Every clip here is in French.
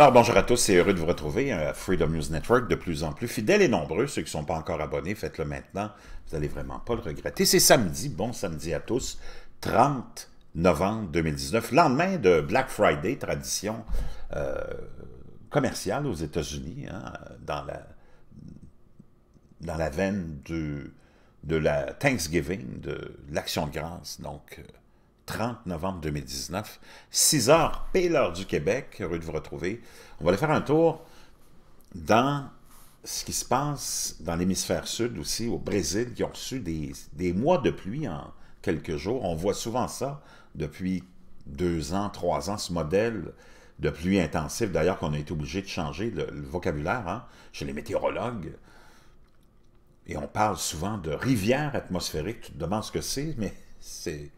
Alors bonjour à tous, c'est heureux de vous retrouver euh, à Freedom News Network, de plus en plus fidèles et nombreux. Ceux qui ne sont pas encore abonnés, faites-le maintenant, vous n'allez vraiment pas le regretter. C'est samedi, bon samedi à tous, 30 novembre 2019, lendemain de Black Friday, tradition euh, commerciale aux États-Unis, hein, dans, la, veine du, de la Thanksgiving, de l'action de grâce, donc... Euh, 30 novembre 2019, 6 heures p l'heure du Québec. Heureux de vous retrouver. On va aller faire un tour dans ce qui se passe dans l'hémisphère sud aussi, au Brésil, qui ont reçu des, mois de pluie en quelques jours. On voit souvent ça depuis deux ans, trois ans, ce modèle de pluie intensive, d'ailleurs qu'on a été obligé de changer le, vocabulaire hein, chez les météorologues. Et on parle souvent de rivière atmosphérique. Tu te demandes ce que c'est, mais c'est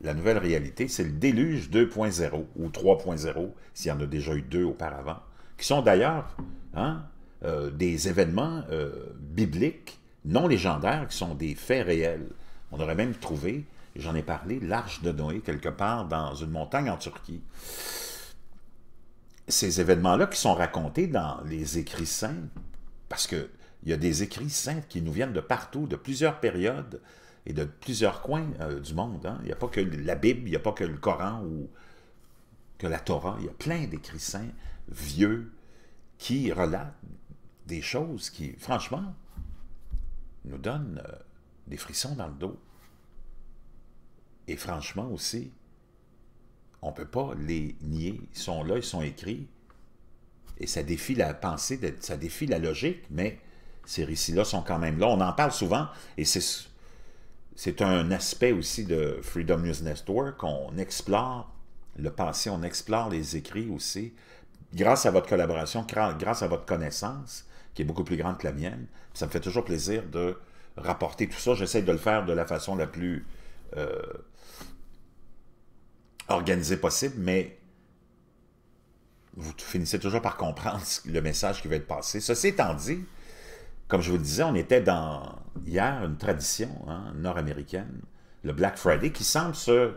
la nouvelle réalité, c'est le déluge 2.0 ou 3.0, s'il y en a déjà eu deux auparavant, qui sont d'ailleurs hein, euh, des événements euh, bibliques non légendaires qui sont des faits réels. On aurait même trouvé, j'en ai parlé, l'arche de Noé quelque part dans une montagne en Turquie. Ces événements-là qui sont racontés dans les écrits saints, parce qu'il y a des écrits saints qui nous viennent de partout, de plusieurs périodes, et de plusieurs coins euh, du monde. Hein. Il n'y a pas que la Bible, il n'y a pas que le Coran ou que la Torah. Il y a plein d'écrits saints vieux qui relatent des choses qui, franchement, nous donnent euh, des frissons dans le dos. Et franchement aussi, on ne peut pas les nier. Ils sont là, ils sont écrits. Et ça défie la pensée, ça défie la logique, mais ces récits-là sont quand même là. On en parle souvent, et c'est c'est un aspect aussi de Freedom News Network. On explore le passé, on explore les écrits aussi, grâce à votre collaboration, grâce à votre connaissance, qui est beaucoup plus grande que la mienne. Ça me fait toujours plaisir de rapporter tout ça. J'essaie de le faire de la façon la plus euh, organisée possible, mais vous finissez toujours par comprendre le message qui va être passé. Ceci étant dit, comme je vous le disais, on était dans hier une tradition hein, nord-américaine, le Black Friday, qui semble se,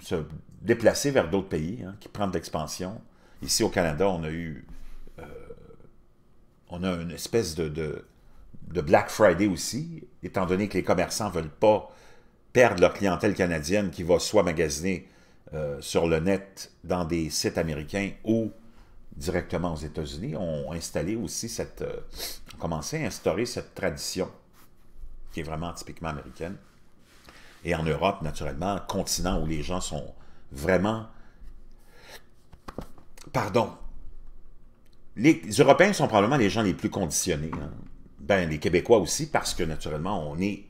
se déplacer vers d'autres pays, hein, qui prend de l'expansion. Ici au Canada, on a eu euh, on a une espèce de, Black Friday aussi, étant donné que les commerçants ne veulent pas perdre leur clientèle canadienne qui va soit magasiner euh, sur le net dans des sites américains ou directement aux États-Unis, ont installé aussi cette... Euh, ont commencé à instaurer cette tradition qui est vraiment typiquement américaine. Et en Europe, naturellement, continent où les gens sont vraiment... Pardon. Les Européens sont probablement les gens les plus conditionnés. Hein. Ben, les Québécois aussi, parce que naturellement, on est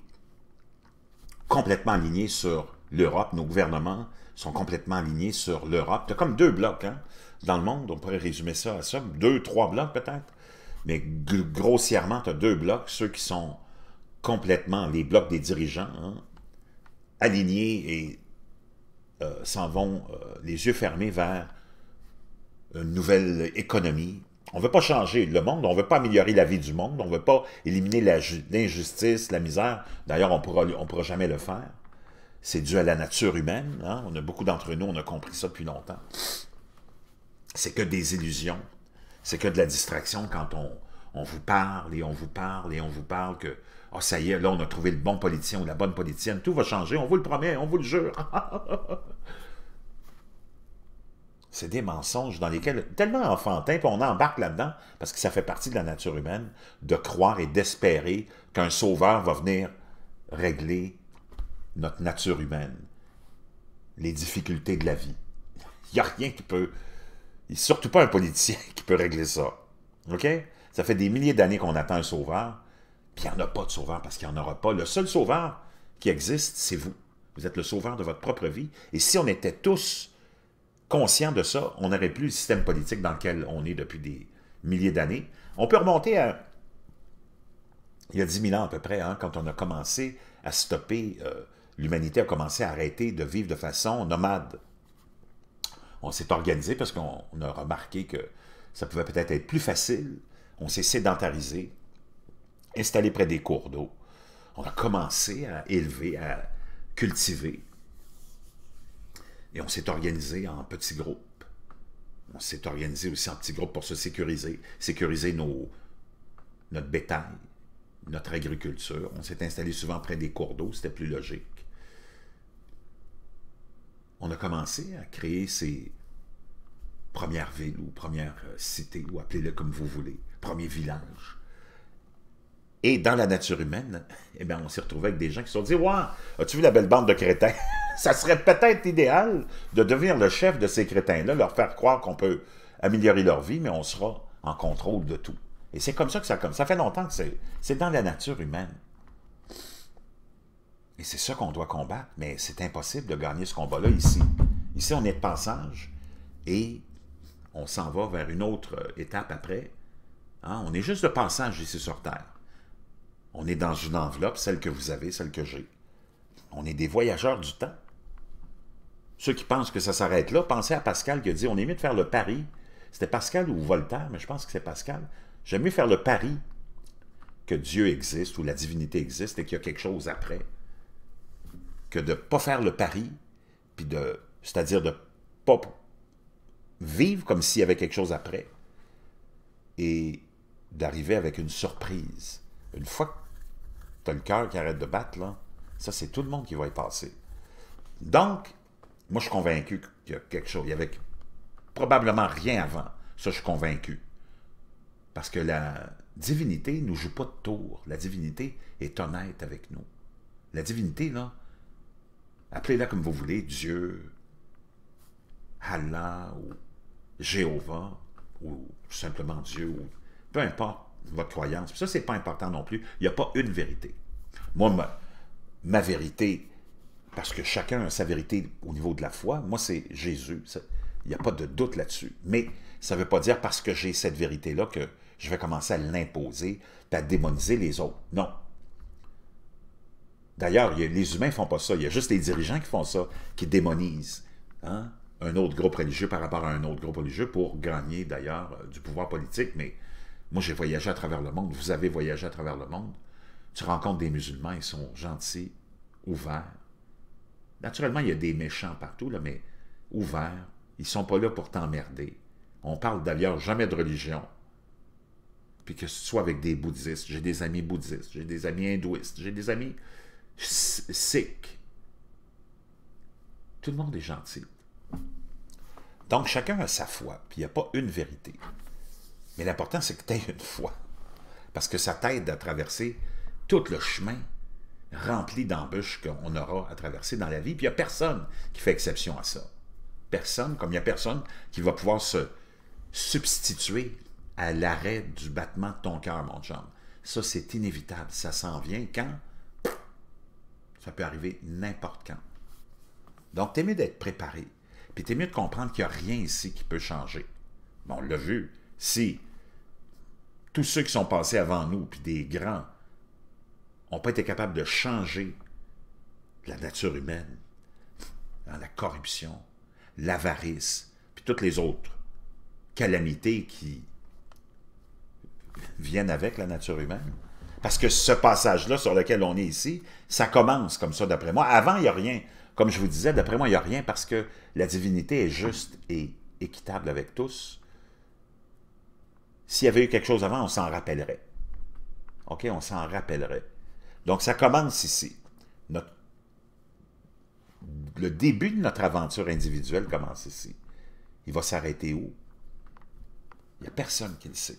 complètement alignés sur l'Europe, nos gouvernements sont complètement alignés sur l'Europe. Tu comme deux blocs hein, dans le monde, on pourrait résumer ça à ça, deux, trois blocs peut-être, mais grossièrement, tu as deux blocs, ceux qui sont complètement les blocs des dirigeants, hein, alignés et euh, s'en vont euh, les yeux fermés vers une nouvelle économie. On ne veut pas changer le monde, on ne veut pas améliorer la vie du monde, on ne veut pas éliminer l'injustice, la, misère. D'ailleurs, on pourra, ne on pourra jamais le faire c'est dû à la nature humaine. Hein. On a beaucoup d'entre nous, on a compris ça depuis longtemps. C'est que des illusions, c'est que de la distraction quand on, on, vous parle et on vous parle et on vous parle que ah, « ça y est, là, on a trouvé le bon politicien ou la bonne politicienne, tout va changer, on vous le promet, on vous le jure. » C'est des mensonges dans lesquels, tellement enfantins qu'on on embarque là-dedans, parce que ça fait partie de la nature humaine, de croire et d'espérer qu'un sauveur va venir régler notre nature humaine, les difficultés de la vie. Il n'y a rien qui peut... Surtout pas un politicien qui peut régler ça. OK? Ça fait des milliers d'années qu'on attend un sauveur, puis il n'y en a pas de sauveur parce qu'il n'y en aura pas. Le seul sauveur qui existe, c'est vous. Vous êtes le sauveur de votre propre vie. Et si on était tous conscients de ça, on n'aurait plus le système politique dans lequel on est depuis des milliers d'années. On peut remonter à il y a 10 000 ans à peu près, hein, quand on a commencé à stopper euh, l'humanité a commencé à arrêter de vivre de façon nomade. On s'est organisé parce qu'on a remarqué que ça pouvait peut-être être plus facile. On s'est sédentarisé, installé près des cours d'eau. On a commencé à élever, à cultiver. Et on s'est organisé en petits groupes. On s'est organisé aussi en petits groupes pour se sécuriser, sécuriser nos, notre bétail, notre agriculture. On s'est installé souvent près des cours d'eau, c'était plus logique on a commencé à créer ces premières villes ou premières euh, cités, ou appelez-le comme vous voulez, premiers villages. Et dans la nature humaine, eh bien, on s'est retrouvé avec des gens qui se sont dit « Wow, as-tu vu la belle bande de crétins? Ça serait peut-être idéal de devenir le chef de ces crétins-là, leur faire croire qu'on peut améliorer leur vie, mais on sera en contrôle de tout. » Et c'est comme ça que ça comme Ça fait longtemps que c'est dans la nature humaine. Et c'est ça qu'on doit combattre, mais c'est impossible de gagner ce combat-là ici. Ici, on est de passage et on s'en va vers une autre étape après. Hein? On est juste de passage ici sur Terre. On est dans une enveloppe, celle que vous avez, celle que j'ai. On est des voyageurs du temps. Ceux qui pensent que ça s'arrête là, pensez à Pascal qui a dit on est mieux de faire le pari. C'était Pascal ou Voltaire, mais je pense que c'est Pascal. J'aime mieux faire le pari que Dieu existe ou la divinité existe et qu'il y a quelque chose après que de ne pas faire le pari, puis de, c'est-à-dire de ne pas vivre comme s'il y avait quelque chose après, et d'arriver avec une surprise. Une fois que tu as le cœur qui arrête de battre, ça, c'est tout le monde qui va y passer. Donc, moi, je suis convaincu qu'il y a quelque chose. Il n'y avait probablement rien avant. Ça, je suis convaincu. Parce que la divinité ne nous joue pas de tour. La divinité est honnête avec nous. La divinité, là, Appelez-la comme vous voulez, Dieu, Allah ou Jéhovah ou simplement Dieu peu importe votre croyance. ça, c'est pas important non plus. Il n'y a pas une vérité. Moi, ma, ma, vérité, parce que chacun a sa vérité au niveau de la foi, moi, c'est Jésus. Il n'y a pas de doute là-dessus. Mais ça ne veut pas dire parce que j'ai cette vérité-là que je vais commencer à l'imposer, à démoniser les autres. Non, D'ailleurs, les humains ne font pas ça. Il y a juste les dirigeants qui font ça, qui démonisent hein, un autre groupe religieux par rapport à un autre groupe religieux pour gagner, d'ailleurs, euh, du pouvoir politique. Mais moi, j'ai voyagé à travers le monde. Vous avez voyagé à travers le monde. Tu rencontres des musulmans, ils sont gentils, ouverts. Naturellement, il y a des méchants partout, là, mais ouverts. Ils ne sont pas là pour t'emmerder. On parle d'ailleurs jamais de religion puis que ce soit avec des bouddhistes, j'ai des amis bouddhistes, j'ai des amis hindouistes, j'ai des amis sick. Tout le monde est gentil. Donc, chacun a sa foi, puis il n'y a pas une vérité. Mais l'important, c'est que tu aies une foi, parce que ça t'aide à traverser tout le chemin rempli d'embûches qu'on aura à traverser dans la vie, puis il n'y a personne qui fait exception à ça. Personne, comme il n'y a personne qui va pouvoir se substituer à l'arrêt du battement de ton cœur, mon chum. Ça, c'est inévitable. Ça s'en vient quand ça peut arriver n'importe quand. Donc, t'es mieux d'être préparé. Puis t'es mieux de comprendre qu'il n'y a rien ici qui peut changer. Bon, on l'a vu. Si tous ceux qui sont passés avant nous, puis des grands, n'ont pas été capables de changer la nature humaine, hein, la corruption, l'avarice, puis toutes les autres calamités qui viennent avec la nature humaine, parce que ce passage-là sur lequel on est ici, ça commence comme ça, d'après moi. Avant, il n'y a rien. Comme je vous disais, d'après moi, il n'y a rien parce que la divinité est juste et équitable avec tous. S'il y avait eu quelque chose avant, on s'en rappellerait. OK? On s'en rappellerait. Donc, ça commence ici. Le début de notre aventure individuelle commence ici. Il va s'arrêter où? Il n'y a personne qui le sait.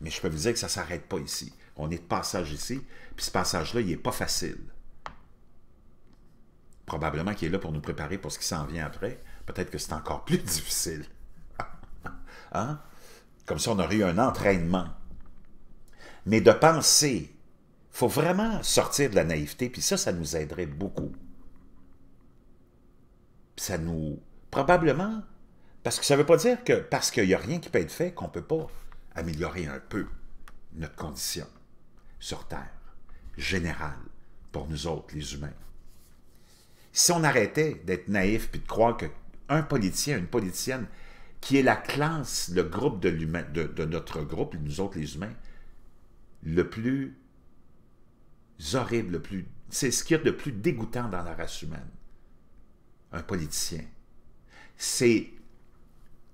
Mais je peux vous dire que ça ne s'arrête pas ici. On est de passage ici, puis ce passage-là, il n'est pas facile. Probablement qu'il est là pour nous préparer pour ce qui s'en vient après. Peut-être que c'est encore plus difficile. hein? Comme si on aurait eu un entraînement. Mais de penser, il faut vraiment sortir de la naïveté, puis ça, ça nous aiderait beaucoup. Puis ça nous... Probablement, parce que ça ne veut pas dire que parce qu'il n'y a rien qui peut être fait, qu'on ne peut pas améliorer un peu notre condition sur Terre, générale, pour nous autres, les humains. Si on arrêtait d'être naïf puis de croire qu'un politicien, une politicienne, qui est la classe, le groupe de, notre groupe, nous autres les humains, le plus horrible, le plus, c'est ce qu'il y a de plus dégoûtant dans la race humaine. Un politicien. C'est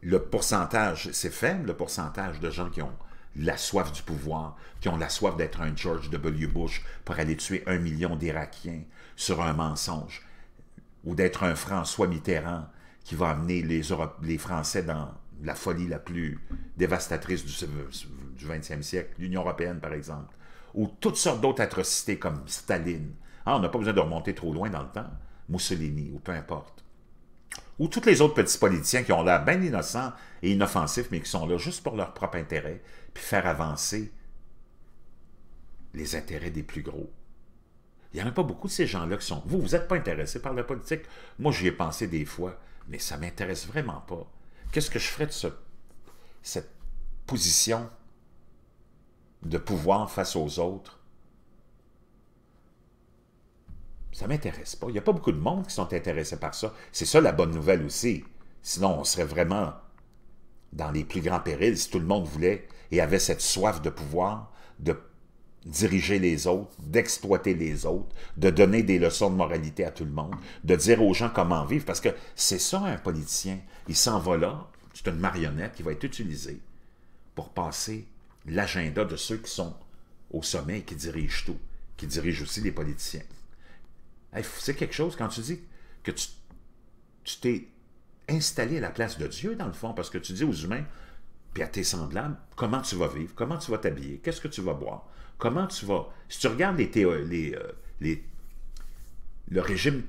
le pourcentage, c'est faible le pourcentage de gens qui ont la soif du pouvoir, qui ont la soif d'être un George W. Bush pour aller tuer un million d'Irakiens sur un mensonge, ou d'être un François Mitterrand qui va amener les, les Français dans la folie la plus dévastatrice du, XXe siècle, l'Union européenne par exemple, ou toutes sortes d'autres atrocités comme Staline. Ah, on n'a pas besoin de remonter trop loin dans le temps, Mussolini, ou peu importe ou tous les autres petits politiciens qui ont l'air bien innocents et inoffensifs, mais qui sont là juste pour leur propre intérêt, puis faire avancer les intérêts des plus gros. Il n'y en a pas beaucoup de ces gens-là qui sont... Vous, vous n'êtes pas intéressé par la politique. Moi, j'y ai pensé des fois, mais ça ne m'intéresse vraiment pas. Qu'est-ce que je ferais de cette position de pouvoir face aux autres Ça m'intéresse pas. Il n'y a pas beaucoup de monde qui sont intéressés par ça. C'est ça la bonne nouvelle aussi. Sinon, on serait vraiment dans les plus grands périls si tout le monde voulait et avait cette soif de pouvoir, de diriger les autres, d'exploiter les autres, de donner des leçons de moralité à tout le monde, de dire aux gens comment vivre, parce que c'est ça un politicien. Il s'en va là, c'est une marionnette qui va être utilisée pour passer l'agenda de ceux qui sont au sommet et qui dirigent tout, qui dirigent aussi les politiciens c'est quelque chose quand tu dis que tu t'es installé à la place de Dieu, dans le fond, parce que tu dis aux humains, puis à tes semblables, comment tu vas vivre, comment tu vas t'habiller, qu'est-ce que tu vas boire, comment tu vas... Si tu regardes les, euh, le régime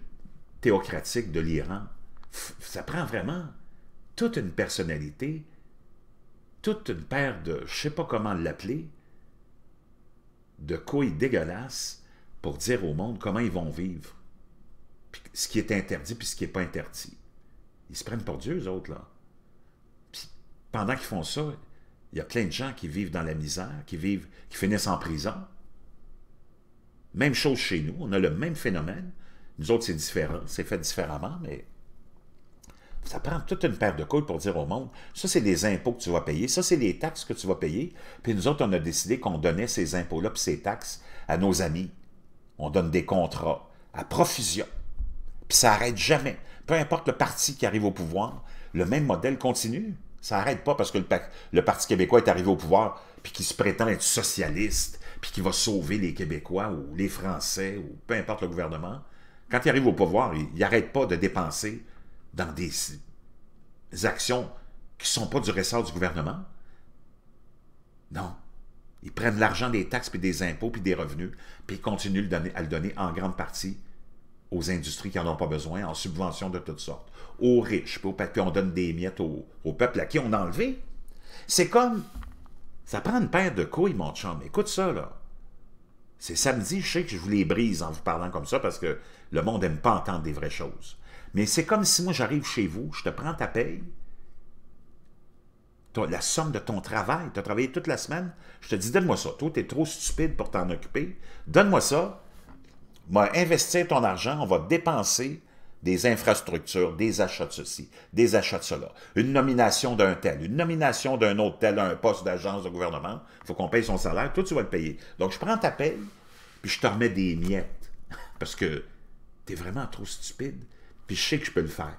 théocratique de l'Iran, ça prend vraiment toute une personnalité, toute une paire de, je ne sais pas comment l'appeler, de couilles dégueulasses pour dire au monde comment ils vont vivre, puis ce qui est interdit puis ce qui n'est pas interdit. Ils se prennent pour Dieu, eux autres, là. pendant qu'ils font ça, il y a plein de gens qui vivent dans la misère, qui vivent, qui finissent en prison. Même chose chez nous, on a le même phénomène. Nous autres, c'est différent, c'est fait différemment, mais ça prend toute une paire de couilles pour dire au monde, ça c'est des impôts que tu vas payer, ça c'est des taxes que tu vas payer, puis nous autres, on a décidé qu'on donnait ces impôts-là puis ces taxes à nos amis on donne des contrats à profusion, puis ça n'arrête jamais. Peu importe le parti qui arrive au pouvoir, le même modèle continue. Ça n'arrête pas parce que le, Parti québécois est arrivé au pouvoir, puis qui se prétend être socialiste, puis qui va sauver les Québécois ou les Français ou peu importe le gouvernement. Quand il arrive au pouvoir, il n'arrête pas de dépenser dans des, des actions qui ne sont pas du ressort du gouvernement. Non. Ils prennent l'argent des taxes, puis des impôts, puis des revenus, puis ils continuent à le donner en grande partie aux industries qui n'en ont pas besoin, en subventions de toutes sortes, aux riches, puis on donne des miettes au, au peuple à qui on a enlevé. C'est comme... Ça prend une paire de couilles, mon chum. Écoute ça, là. C'est samedi, je sais que je vous les brise en vous parlant comme ça, parce que le monde n'aime pas entendre des vraies choses. Mais c'est comme si moi, j'arrive chez vous, je te prends ta paye, la somme de ton travail. Tu as travaillé toute la semaine. Je te dis, donne-moi ça. Toi, tu es trop stupide pour t'en occuper. Donne-moi ça. Va investir ton argent. On va dépenser des infrastructures, des achats de ceci, des achats de cela, une nomination d'un tel, une nomination d'un autre tel à un poste d'agence de gouvernement, il faut qu'on paye son salaire, toi tu vas le payer. Donc je prends ta paye, puis je te remets des miettes, parce que tu es vraiment trop stupide, puis je sais que je peux le faire.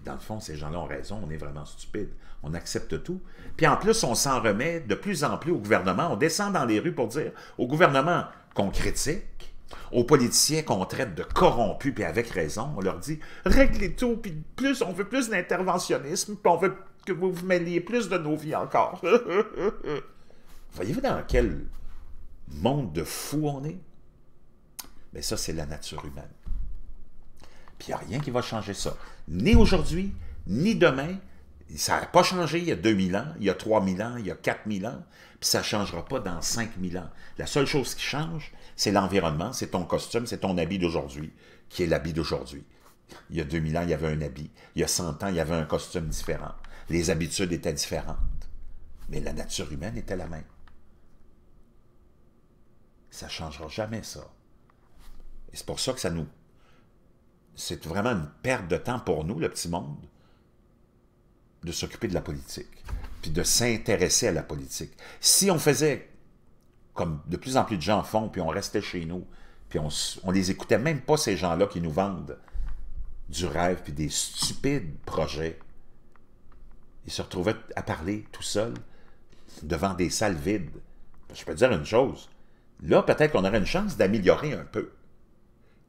Puis dans le fond, ces gens-là ont raison, on est vraiment stupide. On accepte tout. Puis en plus, on s'en remet de plus en plus au gouvernement. On descend dans les rues pour dire au gouvernement qu'on critique, aux politiciens qu'on traite de corrompus, puis avec raison, on leur dit « Réglez tout, puis plus, on veut plus d'interventionnisme, puis on veut que vous vous mêliez plus de nos vies encore. » Voyez-vous dans quel monde de fous on est? Mais ça, c'est la nature humaine. Puis il n'y a rien qui va changer ça ni aujourd'hui, ni demain. Ça n'a pas changé il y a 2000 ans, il y a 3000 ans, il y a 4000 ans, puis ça ne changera pas dans 5000 ans. La seule chose qui change, c'est l'environnement, c'est ton costume, c'est ton habit d'aujourd'hui, qui est l'habit d'aujourd'hui. Il y a 2000 ans, il y avait un habit. Il y a 100 ans, il y avait un costume différent. Les habitudes étaient différentes. Mais la nature humaine était la même. Ça ne changera jamais ça. Et c'est pour ça que ça nous c'est vraiment une perte de temps pour nous, le petit monde, de s'occuper de la politique, puis de s'intéresser à la politique. Si on faisait comme de plus en plus de gens font, puis on restait chez nous, puis on, on les écoutait même pas, ces gens-là qui nous vendent du rêve, puis des stupides projets, ils se retrouvaient à parler tout seuls devant des salles vides. Je peux te dire une chose, là, peut-être qu'on aurait une chance d'améliorer un peu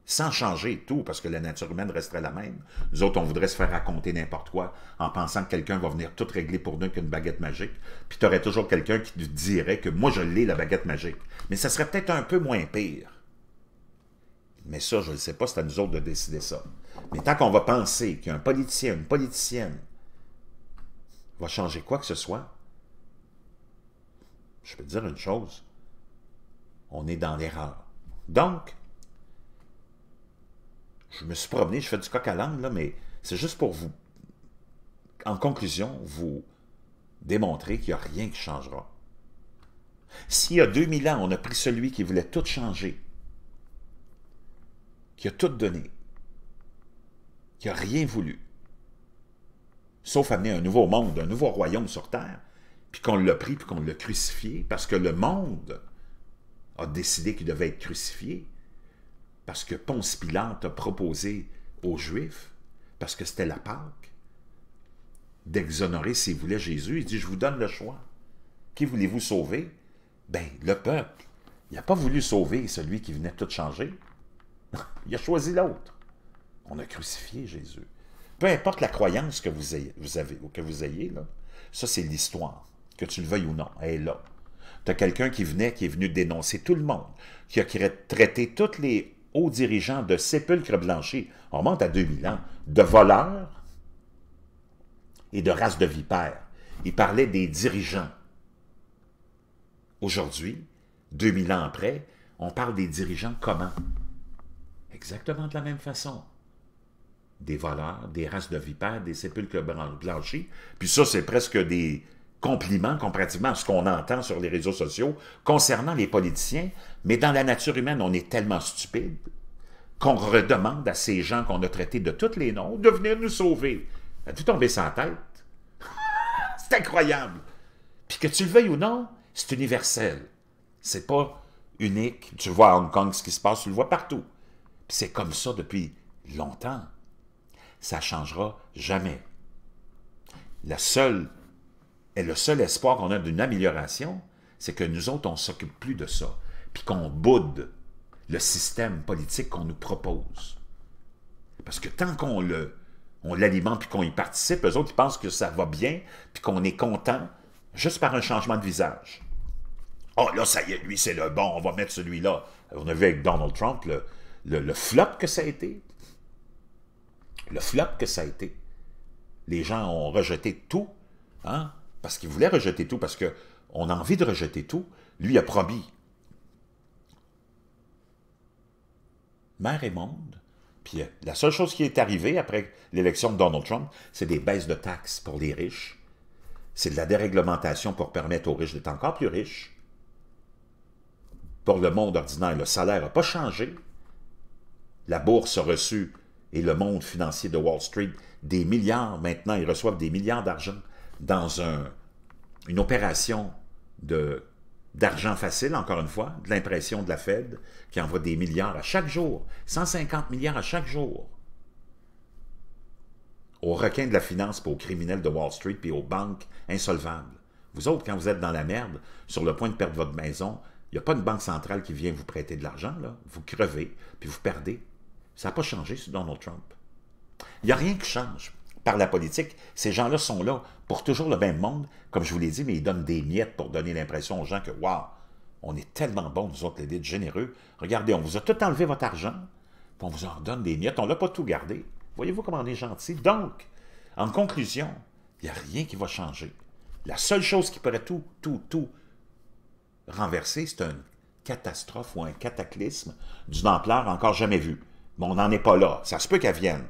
sans changer tout, parce que la nature humaine resterait la même. Nous autres, on voudrait se faire raconter n'importe quoi en pensant que quelqu'un va venir tout régler pour nous qu'une baguette magique. Puis tu aurais toujours quelqu'un qui te dirait que moi, je l'ai, la baguette magique. Mais ça serait peut-être un peu moins pire. Mais ça, je ne sais pas, c'est à nous autres de décider ça. Mais tant qu'on va penser qu'un politicien, une politicienne va changer quoi que ce soit, je peux te dire une chose, on est dans l'erreur. Donc, je me suis promené, je fais du coq à l'âne, mais c'est juste pour vous, en conclusion, vous démontrer qu'il n'y a rien qui changera. S'il y a 2000 ans, on a pris celui qui voulait tout changer, qui a tout donné, qui n'a rien voulu, sauf amener un nouveau monde, un nouveau royaume sur Terre, puis qu'on l'a pris, puis qu'on l'a crucifié, parce que le monde a décidé qu'il devait être crucifié, parce que Ponce Pilate a proposé aux Juifs, parce que c'était la Pâque, d'exonorer s'il voulait, Jésus. Il dit, je vous donne le choix. Qui voulez-vous sauver? Ben, le peuple. Il n'a pas voulu sauver celui qui venait tout changer. il a choisi l'autre. On a crucifié Jésus. Peu importe la croyance que vous ayez, avez, ou que vous ayez là, ça, c'est l'histoire. Que tu le veuilles ou non, elle est là. Tu as quelqu'un qui venait, qui est venu dénoncer tout le monde, qui a traité toutes les aux dirigeants de sépulcres blanchis, on monte à 2000 ans, de voleurs et de races de vipères. Il parlait des dirigeants. Aujourd'hui, 2000 ans après, on parle des dirigeants comment? Exactement de la même façon. Des voleurs, des races de vipères, des sépulcres blanchis. Puis ça, c'est presque des compliment comparativement à ce qu'on entend sur les réseaux sociaux concernant les politiciens, mais dans la nature humaine, on est tellement stupide qu'on redemande à ces gens qu'on a traités de tous les noms de venir nous sauver. As-tu tombé sans tête? c'est incroyable! Puis que tu le veuilles ou non, c'est universel. C'est pas unique. Tu vois à Hong Kong ce qui se passe, tu le vois partout. Puis c'est comme ça depuis longtemps. Ça changera jamais. La seule et le seul espoir qu'on a d'une amélioration, c'est que nous autres, on ne s'occupe plus de ça, puis qu'on boude le système politique qu'on nous propose. Parce que tant qu'on le, on l'alimente puis qu'on y participe, eux autres, ils pensent que ça va bien, puis qu'on est content, juste par un changement de visage. Oh là, ça y est, lui, c'est le bon, on va mettre celui-là. On a vu avec Donald Trump le, flop que ça a été. Le flop que ça a été. Les gens ont rejeté tout. Hein? parce qu'il voulait rejeter tout, parce qu'on a envie de rejeter tout, lui a promis. Mère et monde, puis euh, la seule chose qui est arrivée après l'élection de Donald Trump, c'est des baisses de taxes pour les riches. C'est de la déréglementation pour permettre aux riches d'être encore plus riches. Pour le monde ordinaire, le salaire n'a pas changé. La bourse a reçu, et le monde financier de Wall Street, des milliards maintenant, ils reçoivent des milliards d'argent dans une opération d'argent facile, encore une fois, de l'impression de la Fed, qui envoie des milliards à chaque jour, 150 milliards à chaque jour, aux requins de la finance, puis aux criminels de Wall Street, puis aux banques insolvables. Vous autres, quand vous êtes dans la merde, sur le point de perdre votre maison, il n'y a pas une banque centrale qui vient vous prêter de l'argent, là. Vous crevez, puis vous perdez. Ça n'a pas changé sous Donald Trump. Il n'y a rien qui change par la politique. Ces gens-là sont là pour toujours le même monde, comme je vous l'ai dit, mais ils donnent des miettes pour donner l'impression aux gens que, waouh, on est tellement bons, vous autres, les dites généreux. Regardez, on vous a tout enlevé votre argent, puis on vous en donne des miettes, on l'a pas tout gardé. Voyez-vous comment on est gentil. Donc, en conclusion, il n'y a rien qui va changer. La seule chose qui pourrait tout, tout, tout renverser, c'est une catastrophe ou un cataclysme d'une ampleur encore jamais vue. Mais on n'en est pas là. Ça se peut qu'elle vienne.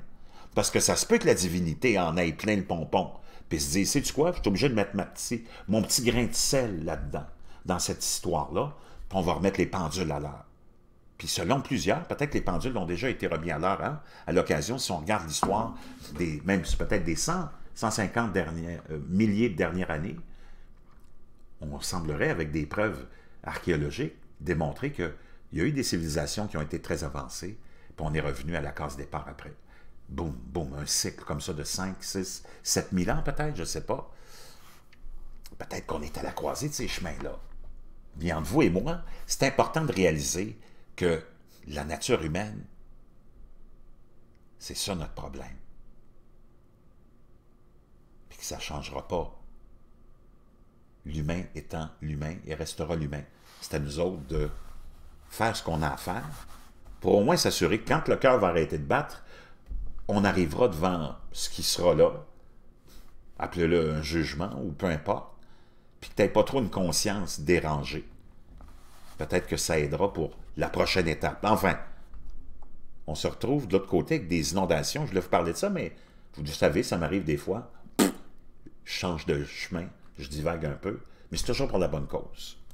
Parce que ça se peut que la divinité en aille plein le pompon. Puis se dit, sais-tu quoi? Je suis obligé de mettre ma mon petit grain de sel là-dedans, dans cette histoire-là, puis on va remettre les pendules à l'heure. Puis selon plusieurs, peut-être que les pendules ont déjà été remis à l'heure, hein, à l'occasion, si on regarde l'histoire, des, même peut-être des 100, 150 dernières, euh, milliers de dernières années, on semblerait, avec des preuves archéologiques, démontrer qu'il y a eu des civilisations qui ont été très avancées, puis on est revenu à la case départ après boum, boum, un cycle comme ça de 5, 6, 7 000 ans peut-être, je ne sais pas. Peut-être qu'on est à la croisée de ces chemins-là. Mais entre vous et moi, c'est important de réaliser que la nature humaine, c'est ça notre problème. Puis que ça ne changera pas. L'humain étant l'humain et restera l'humain. C'est à nous autres de faire ce qu'on a à faire pour au moins s'assurer que quand le cœur va arrêter de battre, on arrivera devant ce qui sera là, appelez-le un jugement ou peu importe, puis que tu pas trop une conscience dérangée. Peut-être que ça aidera pour la prochaine étape. Enfin, on se retrouve de l'autre côté avec des inondations. Je voulais vous parler de ça, mais vous savez, ça m'arrive des fois. je change de chemin, je divague un peu, mais c'est toujours pour la bonne cause.